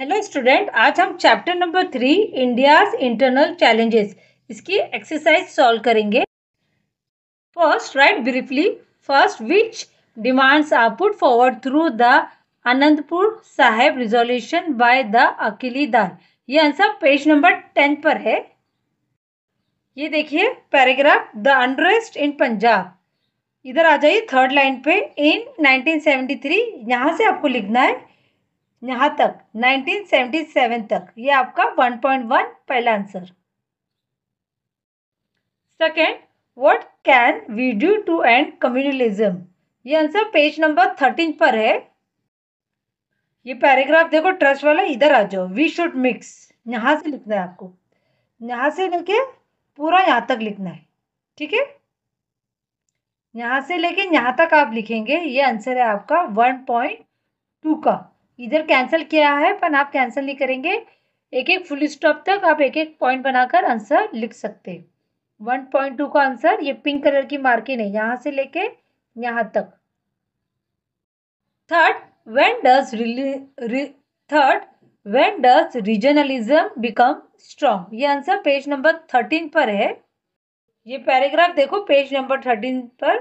hello student आज हम chapter number three India's internal challenges इसकी एक्सरसाइज सॉल्व करेंगे first right briefly first which demands are put forward through the Anandpur Sahib resolution by the Akali Dal ये answer page number ten पर है ये देखिए paragraph the unrest in Punjab इधर आ जाइए थर्ड लाइन पे इन 1973 यहाँ से आपको लिखना है यहाँ तक 1977 तक ये आपका 1.1 पहला answer second what can we do to end communalism ये आंसर पेज नंबर थर्टीन पर है ये पैराग्राफ देखो ट्रस्ट वाला इधर आ जाओ वी शुड मिक्स यहाँ से लिखना है आपको यहाँ से लेके पूरा यहाँ तक लिखना है ठीक है यहाँ से लेके यहाँ तक आप लिखेंगे ये आंसर है आपका वन पॉइंट टू का इधर कैंसिल किया है पर आप कैंसिल नहीं करेंगे एक एक फुल स्टॉप तक आप एक एक पॉइंट बनाकर आंसर लिख सकते वन पॉइंट टू का आंसर ये पिंक कलर की मार्किंग है यहाँ से लेके यहाँ तक third when does really third when does regionalism become strong ये आंसर पेज नंबर थर्टीन पर है ये पैराग्राफ देखो पेज नंबर थर्टीन पर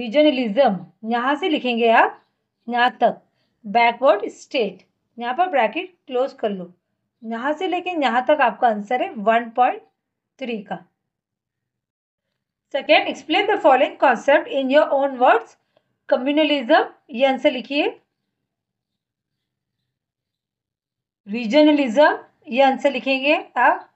रीजनलिज्म यहाँ से लिखेंगे आप यहाँ तक बैकवर्ड स्टेट यहाँ पर ब्रैकेट क्लोज कर लो यहाँ से लेकिन यहाँ तक आपका आंसर है वन पॉइंट थ्री का second explain the following concept in your own words communalism ये आंसर लिखिए रीजनलिज्म ये आंसर लिखेंगे आप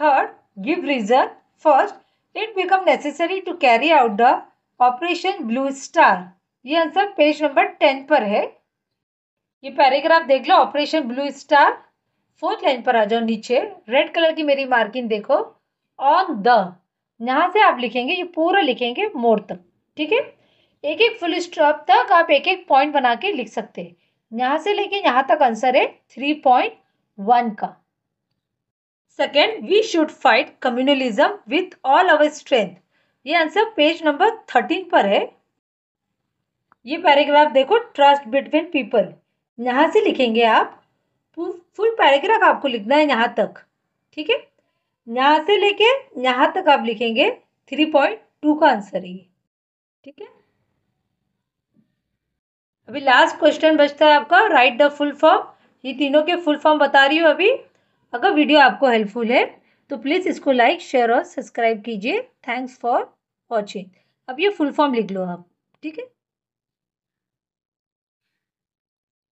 third give reason first it become necessary to carry out the Operation Blue Star ये answer page number ten पर है ये paragraph देख लो Operation Blue Star fourth line पर आ जाओ नीचे रेड कलर की मेरी मार्किंग देखो ऑन द यहाँ से आप लिखेंगे ये पूरा लिखेंगे मोड़ तक ठीक है एक एक फुल स्टॉप तक आप एक एक पॉइंट बना के लिख सकते हैं यहाँ से लेके यहाँ तक आंसर है थ्री पॉइंट वन का second we should fight communalism with all our strength ये आंसर पेज नंबर थर्टीन पर है ये पैराग्राफ देखो ट्रस्ट बिटवीन पीपल यहाँ से लिखेंगे आप फुल पैराग्राफ आपको लिखना है यहाँ तक ठीक है यहाँ से लेके यहाँ तक आप लिखेंगे थ्री पॉइंट टू का आंसर है ये ठीक है अभी लास्ट क्वेश्चन बचता है आपका राइट द फुल फॉर्म ये तीनों के फुल फॉर्म बता रही हूँ अभी अगर वीडियो आपको हेल्पफुल है तो प्लीज़ इसको लाइक शेयर और सब्सक्राइब कीजिए थैंक्स फॉर औचित अब ये फुल फॉर्म लिख लो आप ठीक है